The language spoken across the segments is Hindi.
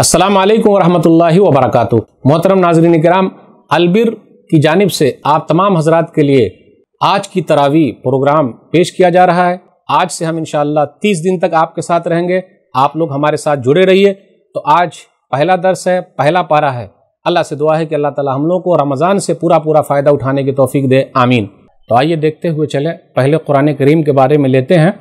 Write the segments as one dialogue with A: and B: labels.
A: असलम वरहमल वबरक मोहतरम नाजरीन कराम अलबिर की जानब से आप तमाम हजरात के लिए आज की तरावी प्रोग्राम पेश किया जा रहा है आज से हम इनशाला तीस दिन तक आपके साथ रहेंगे आप लोग हमारे साथ जुड़े रहिए तो आज पहला दर्स है पहला पारा है अल्लाह से दुआ है कि अल्लाह ताला हम लोगों को रमज़ान से पूरा पूरा फ़ायदा उठाने की तोफ़ी दे आमीन तो आइए देखते हुए चलें पहले कुरान करीम के बारे में लेते हैं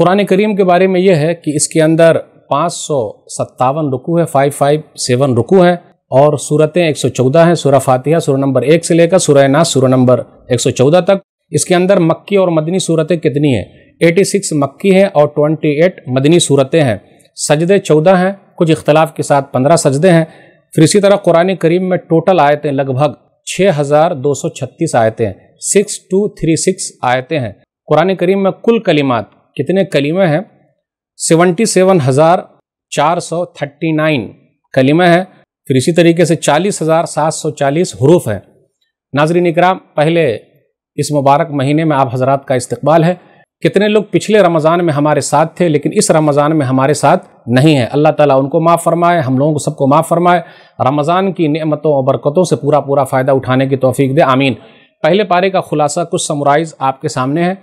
A: कुरान करीम के बारे में यह है कि इसके अंदर पाँच सौ सत्तावन रुकू है फाइव फाइव सेवन रुकू है और सूरतें एक सौ चौदह हैं सूरह फातिहा सूर नंबर एक से लेकर सूर्य नास सूर नंबर एक सौ चौदह तक इसके अंदर मक्की और मदनी सूरतें कितनी हैं एटी सिक्स मक्की हैं और ट्वेंटी एट मदनी सूरतें हैं सजदे चौदह हैं कुछ इख्तलाफ के साथ पंद्रह सजदे हैं फिर इसी तरह कुरान करीम में टोटल आयतें लगभग छः हज़ार दो सौ छत्तीस आयतें हैं सिक्स टू थ्री सिक्स आयतें हैं कुरान करीम में कुल कलीमत कितने कलीमे हैं सेवेंटी सेवन हज़ार चार सौ थर्टी नाइन कलिमा है फिर इसी तरीके से चालीस हज़ार सात सौ चालीस हरूफ हैं नाजरीन इकराम पहले इस मुबारक महीने में आप हजरात का इस्तकबाल है कितने लोग पिछले रमज़ान में हमारे साथ थे लेकिन इस रमज़ान में हमारे साथ नहीं है अल्लाह ताला उनको माफ़ फरमाए हम लोगों को सबको माफ़ फरमाए रमज़ान की नेमतों और बरकतों से पूरा पूरा फ़ायदा उठाने की तोफ़ी दे आमीन पहले पारे का खुलासा कुछ समराइज़ आपके सामने है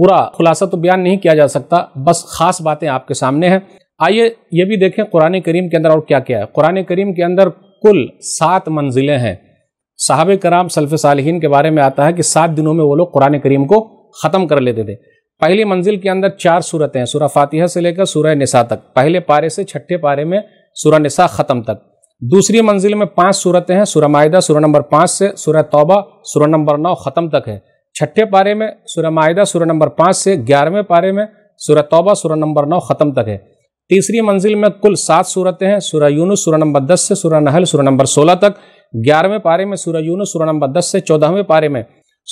A: पूरा खुलासा तो बयान नहीं किया जा सकता बस खास बातें आपके सामने हैं आइए ये भी देखें कुरान करीम के अंदर और क्या क्या है कुरान करीम के अंदर कुल सात मंजिलें हैं साहब कराम सल्फ सालहीन के बारे में आता है कि सात दिनों में वो लोग कुरान करीम को ख़त्म कर लेते थे पहली मंजिल के अंदर चार सूरतें हैं सूरा फातिहा से लेकर सूरह निसा तक पहले पारे से छठे पारे में सूरा निसा ख़त्म तक दूसरी मंजिल में पांच सूरतें हैं सूरा माहिदा सूरा नंबर पाँच से सूरा तौबा सूरा नंबर नौ ख़त्म तक है छठे पारे में सूर्य माहिदा सूर्य नंबर पाँच से ग्यारहवें पारे में सूर्य तौबा सूर्य नंबर नौ ख़त्म तक है तीसरी मंजिल में कुल सात सूरतें हैं सूर्य यूनुस सूर्य नंबर दस से सूर्य नहल सूर्य नंबर सोलह तक ग्यारहवें पारे में सूर्य यूनुस सूर्य नंबर दस से चौदहवें पारे में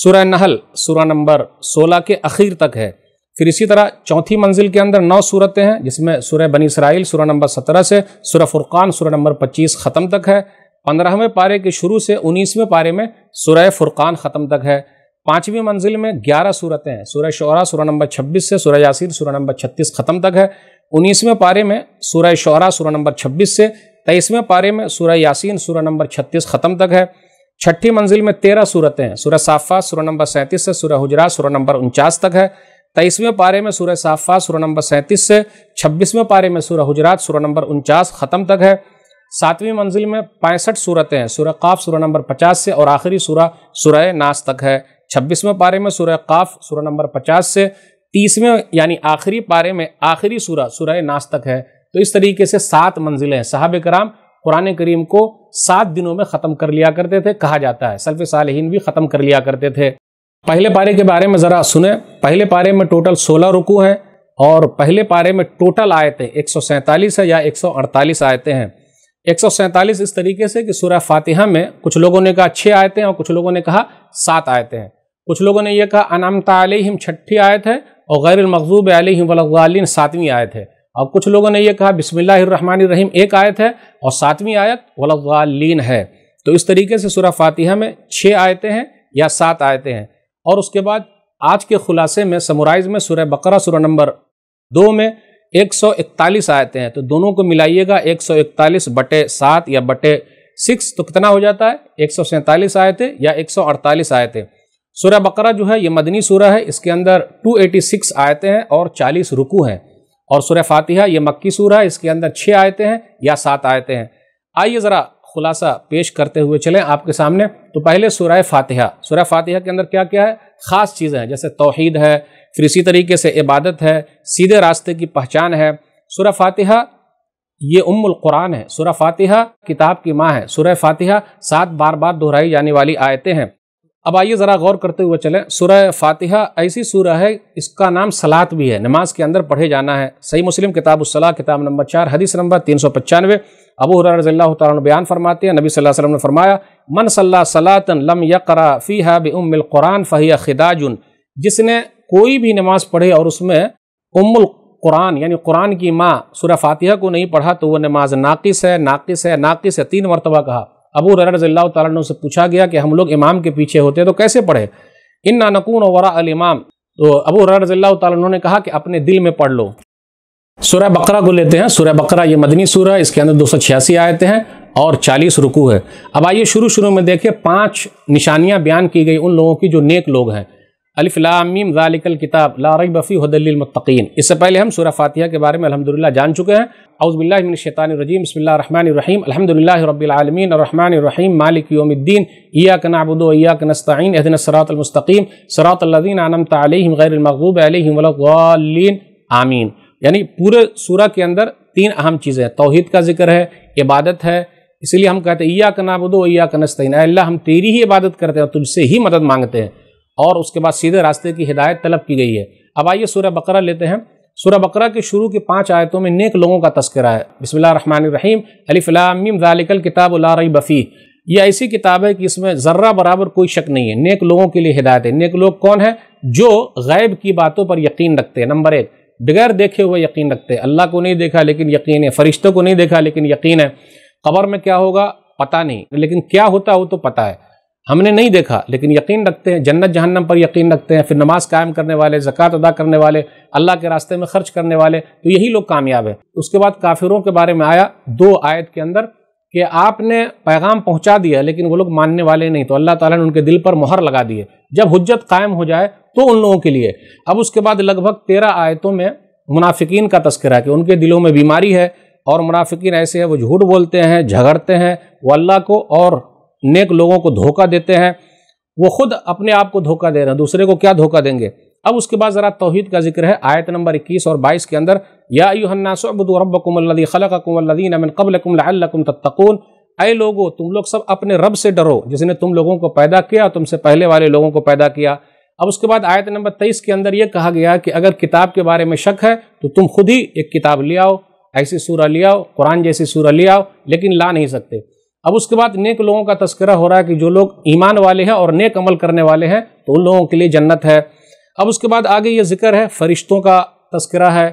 A: सूर्य नहल सूर्य नंबर सोलह के अखीर तक है फिर इसी तरह चौथी मंजिल के अंदर नौ सूरतें हैं जिसमें सूर्य बनी इसराइल सूर्य नंबर सत्रह से सूर्य फुरकान सूर्य नंबर पच्चीस ख़त्म तक है पंद्रहवें पारे के शुरू से उन्नीसवें पारे में सूर्य फुरकान ख़त्म तक है पांचवी मंजिल में ग्यारह सूरतें हैं सूर्य शौरा सूर्य नंबर छब्बीस से सूर्य यासिर सूर्य नंबर छत्तीस खत्म तक है उन्नीसवें पारे में सूर्य शौरा सूर्य नंबर छब्बीस से तेईसवें पारे में सूर्य यासीन सूर्य नंबर छत्तीस खत्म तक है छठी मंजिल में तेरह सूरतें हैं सूर्य साफा सूर्य नंबर सैंतीस से सूर्य हुजरा सूर्य नंबर उनचास तक है तेईसवें पारे में सूर्य साफा सूर्य नंबर सैंतीस से छब्बीसवें पारे में सूर्य हजरात सूर्य नंबर उनचास खत्म तक है सातवीं मंजिल में पैंसठ सूरतें हैं सूर्य काफ सूर्य नंबर पचास से और आखिरी सूर्य सूर्य नास तक है छब्बीसवें पारे में सूर्य काफ सूर्य नंबर पचास से तीसवें यानी आखिरी पारे में आखिरी सूरह सूरह नाश तक है तो इस तरीके से सात मंजिलें हैं साहब कराम कुरान करीम को सात दिनों में ख़त्म कर लिया करते थे कहा जाता है सल्फ़ सालहीन भी ख़त्म कर लिया करते थे पहले पारे के बारे में ज़रा सुने पहले पारे में टोटल सोलह रुकू हैं और पहले पारे में टोटल आयतें एक है या एक आयतें हैं एक इस तरीके से कि सूर्य फातिहा में कुछ लोगों ने कहा छः आयतें और कुछ लोगों ने कहा सात आयतें हैं कुछ लोगों ने यह कहा अनामता अलहिम छठी आयत है और गैर मकजूब अलहिम वलिन सातवीं आयत है और कुछ लोगों ने यह कहा रहीम एक आयत है और सातवीं आयत वलिन है तो इस तरीके से सुरा फातिहा में छः आयतें हैं या सात आयतें हैं और उसके बाद आज के खुलासे में समराइज़ में सुरह बकरा सुरह नंबर दो में 141 आयतें हैं तो दोनों को मिलाइएगा 141 बटे सात या बटे सिक्स तो कितना हो जाता है एक आयतें या 148 आयतें सूर्य बकरा जो है ये मदनी सूरह है इसके अंदर 286 आयतें हैं और 40 रुकू हैं और सूर्य फातिहा ये मक्की सूर है इसके अंदर छः आयतें हैं या सात आयतें हैं आइए ज़रा खुलासा पेश करते हुए चलें आपके सामने तो पहले सूर्य फातिहा सूर्य फातिहा के अंदर क्या क्या है ख़ास चीज़ें हैं जैसे तोहहीद है फिर इसी तरीके से इबादत है सीधे रास्ते की पहचान है सूर्य फातिहा ये उम्मुल कुरान है सूर्य फातिहा किताब की माँ है सूर्य फातिहा सात बार बार दोहराई जाने वाली आयतें हैं अब आइए ज़रा गौर करते हुए चलें सूरह फातिहा ऐसी सूरह है इसका नाम सलात भी है नमाज के अंदर पढ़े जाना है सही मुस्लिम किताब उसला किताब नंबर चार हदीस नंबर तीन सौ पचानवे अबू रज़ील्ला बयान फरमाते हैं नबी सल्लल्लाहु अलैहि वसल्लम ने फरमाया मन सल्ला सलातन लम यकरा फ़ी है बिल कुरान फ़हिया खिदाजुन जिसने कोई भी नमाज पढ़े और उसमें उम्मुल कुरान यानी कुरान की माँ सूर्य फातिहा को नहीं पढ़ा तो वह नमाज नाकिस है नाकिस है नाकिस है तीन मरतबा कहा अबू रर रज़ील तु से पूछा गया कि हम लोग इमाम के पीछे होते हैं तो कैसे पढ़े इन नानकून वरा अलिमाम तो अबू रर रज़ील ने कहा कि अपने दिल में पढ़ लो सूर्य बकरा को लेते हैं सूर्य बकरा ये मदनी सूर्य है इसके अंदर दो सौ छियासी आयतें हैं और चालीस रुकू है अब आइए शुरू शुरू में देखिए पांच निशानियां बयान की गई उन लोगों की जो नेक लोग हैं अलफिलाम ज़ालिकल किताब लारई बफ़ी हदलमतकीन इससे पहले हम सूर्य फ़ातिया के बारे में अलहमदिल्ला जान चुके हैं बसमिल रहीम अलहमदिल्ला रबीआलमीन रहीम मालिक योमुद्दीन या कनाबुद या नस्तीन अहदन सरातमस्तकीम सरातल्लिन आनम तलम गैरमूब अलमलिन आमीन यानी पूरे सूरह के अंदर तीन अहम चीज़ें हैं तोहद का जिक्र है इबादत है इसीलिए हम कहते हैं या कनाबुदो या नस्तीन अल्लाह हम तेरी ही इबादत करते हैं तुझसे ही मदद मांगते हैं और उसके बाद सीधे रास्ते की हिदायत तलब की गई है अब आइए सूर्य बकरा लेते हैं सूर्य बकरा के शुरू की पाँच आयतों में नेक लोगों का तस्करा है बसमीम अलीफ़लामिम ज़ालिकल किताब उलारई बफ़ी यह ऐसी किताब है कि इसमें ज़र्रा बराबर कोई शक नहीं है नेक लोगों के लिए हिदायत है नेक लोग कौन है जो गैब की बातों पर यकीन रखते हैं नंबर एक बगैर देखे हुए यकीन रखते हैं अल्लाह को नहीं देखा लेकिन यकीन है फरिश्तों को नहीं देखा लेकिन यकीन है कबर में क्या होगा पता नहीं लेकिन क्या होता है वो तो पता है हमने नहीं देखा लेकिन यकीन रखते हैं जन्नत जहन्नम पर यकीन रखते हैं फिर नमाज कायम करने वाले ज़क़़त अदा करने वाले अल्लाह के रास्ते में खर्च करने वाले तो यही लोग कामयाब हैं उसके बाद काफिरों के बारे में आया दो आयत के अंदर कि आपने पैगाम पहुंचा दिया लेकिन वो लोग मानने वाले नहीं तो अल्लाह ताला ने उनके दिल पर मोहर लगा दिए जब हजत कायम हो जाए तो उन लोगों के लिए अब उसके बाद लगभग तेरह आयतों में मुनाफिकीन का तस्करा कि उनके दिलों में बीमारी है और मुनाफिकीन ऐसे हैं वो झूठ बोलते हैं झगड़ते हैं वो अल्लाह को और नेक लोगों को धोखा देते हैं वो खुद अपने आप को धोखा दे रहे हैं दूसरे को क्या धोखा देंगे अब उसके बाद ज़रा तोहहीद का जिक्र है आयत नंबर इक्कीस और बाईस के अंदर या खलकुमल्लिन अमिन कबलकुम तत्तकून अय लोगो तुम लोग सब अपने रब से डरो जिसने तुम लोगों को पैदा किया और तुमसे पहले वाले लोगों को पैदा किया अब उसके बाद आयत नंबर तेईस के अंदर यह कहा गया कि अगर किताब के बारे में शक है तो तुम खुद ही एक किताब ले आओ ऐसी सूरह ले आओ कुरान जैसी सूरह ले आओ लेकिन ला नहीं सकते अब उसके बाद नेक लोगों का तस्करा हो रहा है कि जो लोग ईमान वाले हैं और नेक अमल करने वाले हैं तो उन लोगों के लिए जन्नत है अब उसके बाद आगे ये जिक्र है फरिश्तों का तस्करा है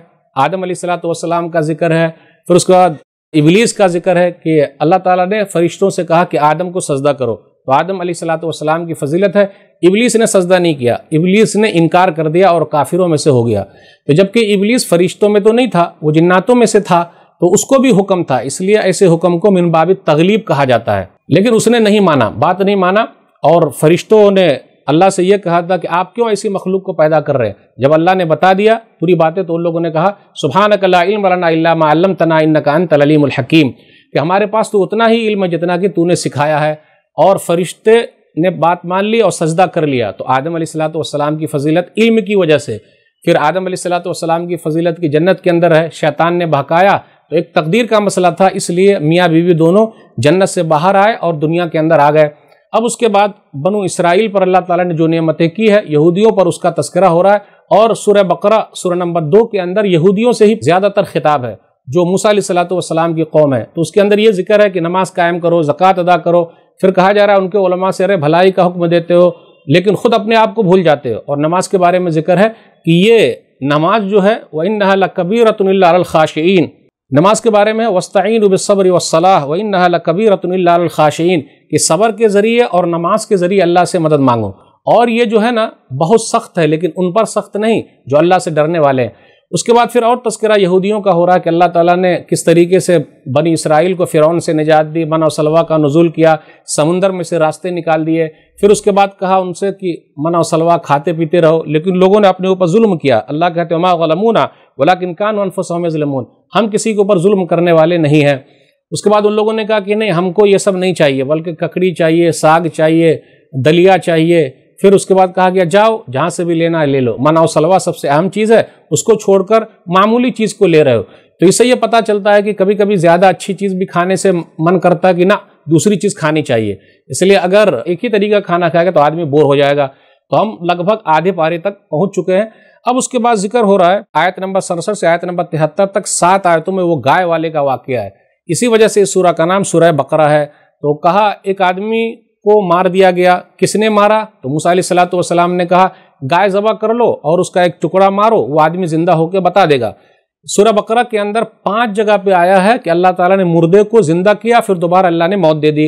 A: आदम सलाम का जिक्र है फिर उसके बाद इबलीस का जिक्र है कि अल्लाह ताला ने फरिश्तों से कहा कि आदम को सजदा करो तो आदम सलाम की फजीलत है इबलीस ने सजदा नहीं किया इबलीस ने इनकार कर दिया और काफिरों में से हो गया तो जबकि इबलीस फरिश्तों में तो नहीं था वो जन्नातों में से था तो उसको भी हुक्म था इसलिए ऐसे हुक्म को मिनबाब तगलीब कहा जाता है लेकिन उसने नहीं माना बात नहीं माना और फरिश्तों ने अल्लाह से यह कहा था कि आप क्यों ऐसी मखलूक को पैदा कर रहे हैं जब अल्लाह ने बता दिया पूरी बातें तो उन लोगों ने कहा सुबहान कलाम तना इनकान तलीमहकीम कि हमारे पास तो उतना ही इल्म है जितना कि तूने सिखाया है और फरिश्ते ने बात मान ली और सजदा कर लिया तो आदम सलाम की फजीलत इल्म की वजह से फिर आदम सलाम की फजीलत की जन्नत के अंदर है शैतान ने बहकाया तो एक तकदीर का मसला था इसलिए मियाँ बीवी दोनों जन्नत से बाहर आए और दुनिया के अंदर आ गए अब उसके बाद बनु इसराइल पर अल्लाह ताला ने जो नियमतें की है यहूदियों पर उसका तस्करा हो रहा है और सूर्य बकरा सूर्य नंबर दो के अंदर यहूदियों से ही ज़्यादातर खिताब है जो मूसा सलाम की कौम है तो उसके अंदर ये जिक्र है कि नमाज कायम करो ज़क़़त अदा करो फिर कहा जा रहा है उनके उलमा से अरे भलाई का हुक्म देते हो लेकिन ख़ुद अपने आप को भूल जाते हो और नमाज के बारे में जिक्र है कि ये नमाज जो है वह नहा कबीरतन खाशीन नमाज के बारे में वस्तीन सब्र वसलाह वही नहला कबीर रतनखाशीन कि सबर के ज़रिए और नमाज के ज़रिए अल्लाह से मदद मांगो और ये जो है ना बहुत सख्त है लेकिन उन पर सख्त नहीं जो अल्लाह से डरने वाले हैं उसके बाद फिर और तस्करा यहूदियों का हो रहा है कि अल्लाह ताला ने किस तरीके से बनी इसराइल को फ़िरौन से निजात दी मना सलवा का नजुल किया समुंदर में से रास्ते निकाल दिए फिर उसके बाद कहा उनसे कि मना सलवा खाते पीते रहो लेकिन लोगों ने अपने ऊपर जुल्म किया अल्लाह कहते हमा गलमूना वला किनकान अनफुसम जुलमून हम किसी के ऊपर जुल्म करने वाले नहीं हैं उसके बाद उन लोगों ने कहा कि नहीं हमको ये सब नहीं चाहिए बल्कि ककड़ी चाहिए साग चाहिए दलिया चाहिए फिर उसके बाद कहा गया जाओ जहाँ से भी लेना है ले लो मनाओ सलवा सबसे अहम चीज़ है उसको छोड़कर मामूली चीज़ को ले रहे हो तो इससे ये पता चलता है कि कभी कभी ज़्यादा अच्छी चीज़ भी खाने से मन करता है कि ना दूसरी चीज़ खानी चाहिए इसलिए अगर एक ही तरीका खाना खाएगा तो आदमी बोर हो जाएगा तो हम लगभग आधे पारे तक पहुंच चुके हैं अब उसके बाद जिक्र हो रहा है आयत नंबर सड़सठ से आयत नंबर तिहत्तर तक सात आयतों में वो गाय वाले का वाक्य है इसी वजह से इस सूरा का नाम सूरह बकरा है तो कहा एक आदमी को मार दिया गया किसने मारा तो मूसा सलाम ने कहा गाय जबा कर लो और उसका एक टुकड़ा मारो वो आदमी जिंदा होकर बता देगा सूर्य बकरा के अंदर पांच जगह पे आया है कि अल्लाह ताला ने मुर्दे को जिंदा किया फिर दोबारा अल्लाह ने मौत दे दी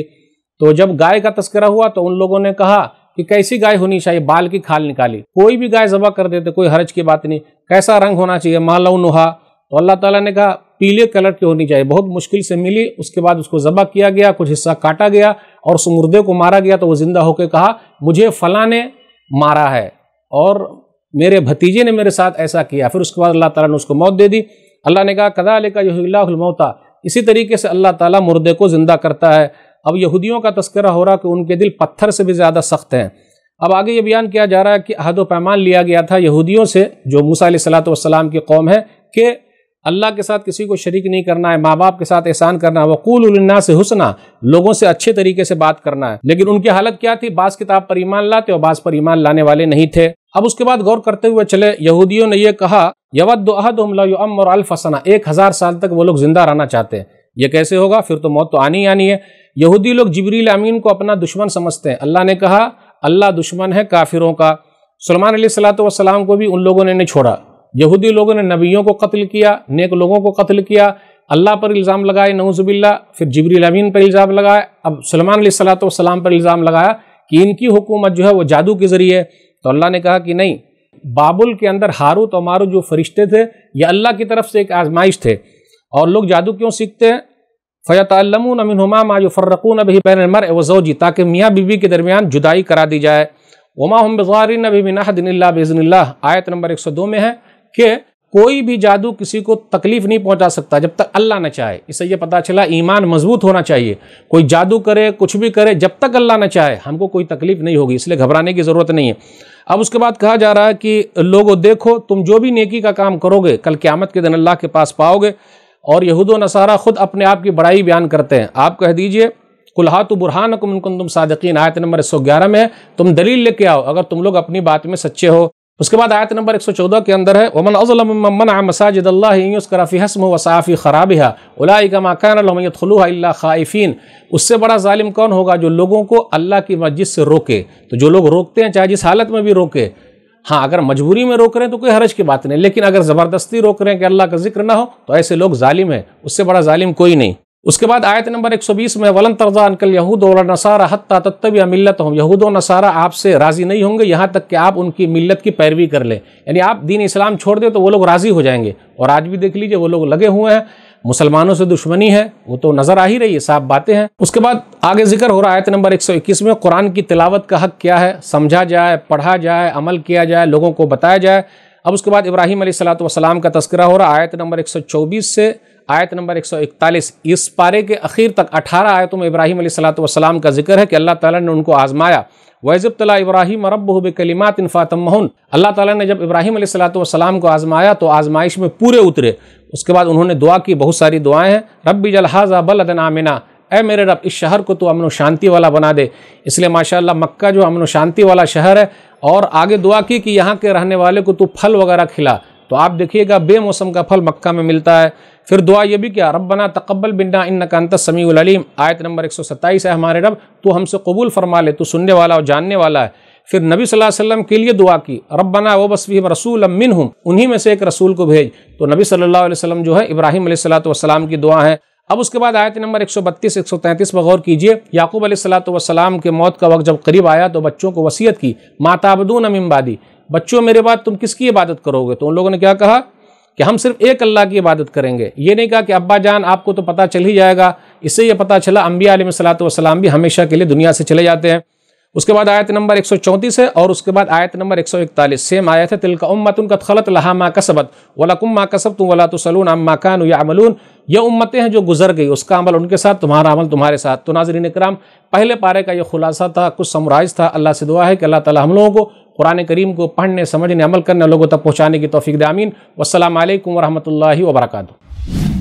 A: तो जब गाय का तस्करा हुआ तो उन लोगों ने कहा कि कैसी गाय होनी चाहिए बाल की खाल निकाली कोई भी गाय जबा कर देते कोई हरज की बात नहीं कैसा रंग होना चाहिए लो नुहा तो अल्लाह ताला ने कहा पीले कलर की होनी चाहिए बहुत मुश्किल से मिली उसके बाद उसको जबा किया गया कुछ हिस्सा काटा गया और उस मुर्दे को मारा गया तो वो जिंदा होकर कहा मुझे फला ने मारा है और मेरे भतीजे ने मेरे साथ ऐसा किया फिर उसके बाद अल्लाह तला ने उसको मौत दे दी अल्लाह ने कहा कदा लेकर यौता इसी तरीके से अल्लाह ताला मुर्दे को ज़िंदा करता है अब यहूदियों का तस्करा हो रहा कि उनके दिल पत्थर से भी ज़्यादा सख्त हैं अब आगे ये बयान किया जा रहा है कि अहद पैमान लिया गया था यहूदियों से जो मूसा सलातम की कौम है कि अल्लाह के साथ किसी को शरीक नहीं करना है माँ बाप के साथ एहसान करना है वकूलना से हुसना लोगों से अच्छे तरीके से बात करना है लेकिन उनकी हालत क्या थी बास किताब पर ईमान लाते और बास पर ईमान लाने वाले नहीं थे अब उसके बाद गौर करते हुए चले यहूदियों ने यह कहा यवदमर अलफसना एक हज़ार साल तक वो लोग जिंदा रहना चाहते हैं ये कैसे होगा फिर तो मौत तो आनी आनी है यहूदी लोग जबरील अमीन को अपना दुश्मन समझते हैं अल्लाह ने कहा अल्लाह दुश्मन है काफिरों का सलमान सलात वसलाम को भी उन लोगों ने नहीं छोड़ा यहूदी लोगों ने नबियों को कत्ल किया नेक लोगों को कत्ल किया अल्लाह पर इल्ज़ाम लगाए नवज़बिल्ला फिर जबरील अमीन पर इल्ज़ाम लगाए अब सलमान सलात वसलाम पर इल्ज़ाम लगाया कि इनकी हुकूमत जो है वो जादू के ज़रिए तो अल्लाह ने कहा कि नहीं बाबुल के अंदर हारू तो मारू जो फरिश्ते थे ये अल्लाह की तरफ से एक आजमाइश थे और लोग जादू क्यों सीखते हैं फ़यतलमून अमिनहुमा फ़र्रकून अभी बैन मर वज़ोजी ताकि मियाँ बीबी के दरमियान जुदाई करा दी जाए उमा हम बजारिन अभी बिनादिल्ला बेजन आयत नंबर एक सौ दो में है कि कोई भी जादू किसी को तकलीफ नहीं पहुँचा सकता जब तक अल्लाह न चाहे इससे यह पता चला ईमान मजबूत होना चाहिए कोई जादू करे कुछ भी करे जब तक अल्लाह न चाहे हमको कोई तकलीफ नहीं होगी इसलिए घबराने की ज़रूरत नहीं है अब उसके बाद कहा जा रहा है कि लोगों देखो तुम जो भी नेकी का काम करोगे कल क्यामत के दिन अल्लाह के पास पाओगे और यहूद नसारा ख़ुद अपने आप की बड़ाई बयान करते हैं आप कह दीजिए कुल्हात बुरहान कुमकुन तुम सादकिन आयत नंबर एक सौ ग्यारह में तुम दलील लेके आओ अगर तुम लोग अपनी बात में सच्चे हो उसके बाद आयत नंबर 114 के अंदर है ओमन अज़लमन मसाजिदल्लाफ़ी हसम वसाफ़ी ख़राब है उलाकानखलूल्ला ख़ाइफिन उससे बड़ा ालिम कौन होगा जो लोगों को अल्लाह की मस्जिद से रोके तो जो लोग रोकते हैं चाहे जिस हालत में भी रोके हाँ अगर मजबूरी में रोक रहे हैं तो कोई हरज की बात नहीं लेकिन अगर ज़बरदस्ती रोक रहे हैं कि अल्लाह का जिक्र ना हो तो ऐसे लोग जालिम हैं उससे बड़ा जालिम कोई नहीं उसके बाद आयत नंबर 120 में वलन तर्जा अंकल यहूद और नसारा हत्ता तत्तब या मिलत हों यहूद और नसारा आपसे राज़ी नहीं होंगे यहाँ तक कि आप उनकी मिलत की पैरवी कर लें यानी आप दीन इस्लाम छोड़ दें तो वो लोग राज़ी हो जाएंगे और आज भी देख लीजिए वो लोग लगे हुए हैं मुसलमानों से दुश्मनी है वो तो नज़र आ ही रही है साफ बातें हैं उसके बाद आगे जिक्र हो रहा है आयत नंबर 121 में कुरान की तिलावत का हक क्या है समझा जाए पढ़ा जाए अमल किया जाए लोगों को बताया जाए अब उसके बाद इब्राहिम सलाम का तस्करा हो रहा है आयत नंबर एक से आयत नंबर 141 इस पारे के आखिर तक 18 आयतों में इब्राहिम सलाम का जिक्र है कि अल्लाह ताला ने उनको आजमाया वैजब तला इब्राहिम रब कलिमात फ़ातमहन अल्लाह ताला ने जब इब्राहिम सलाम को आजमाया तो आजमाइश में पूरे उतरे उसके बाद उन्होंने दुआ की बहुत सारी दुआएं हैं रब्बी जलहाजा बलदन आमिना ए मेरे रब इस शहर को तो अमन शांति वाला बना दे इसलिए माशाल्लाह मक्का जो अमन शांति वाला शहर है और आगे दुआ की कि यहाँ के रहने वाले को तो फल वगैरह खिला तो आप देखिएगा बेमौसम का फल मक्का में मिलता है फिर दुआ ये भी क्या रब बना तकबल बिन्ना इन नकानत समीम आयत नंबर एक सौ सत्ताईस है हमारे रब तो हमसे कबूल फरमा ले तो सुनने वाला और जानने वाला है फिर नबी सल्लल्लाहु अलैहि वसल्लम के लिए दुआ की रब बना वो बस भी रसूल अमिन हूँ उन्हीं में से एक रसूल को भेज तो नबी सल्लल्लाहु अलैहि वसल्लम जो है इब्राहिम सलाम की दुआ है अब उसके बाद आयत नंबर 132 133 पर गौर कीजिए याकूब सलाम के मौत का वक्त जब करीब आया तो बच्चों को वसीयत की माताबदून अमिम्बादी बच्चों मेरे बाद तुम किसकी इबादत करोगे तो उन लोगों ने क्या कहा कि हम सिर्फ एक अल्लाह की इबादत करेंगे ये नहीं कहा कि अब्बा जान आपको तो पता चल ही जाएगा इससे ये पता चला अम्बिया सलाम भी हमेशा के लिए दुनिया से चले जाते हैं उसके बाद आयत नंबर चौंतीस है और उसके बाद आयत नंबर इकतालीस सेम आयत है तिलका उम्मत उनका खलत लहा मा कसबत वलकुम मा कसब तुम वला तो सलून अम माकान या अमलून ये उम्मतें हैं जो गुजर गई उसका अमल उनके साथ तुम्हारा अमल तुम्हारे साथ तो नाजरीन कराम पहले पारे का ये खुलासा था कुछ समराइज था अल्लाह से दुआ है कि अल्लाह ताला हम लोगों को कुरान करीम को पढ़ने समझने अमल करने लोगों तक पहुँचाने की तोफ़ी दामीन वालकम वरहमल वर्का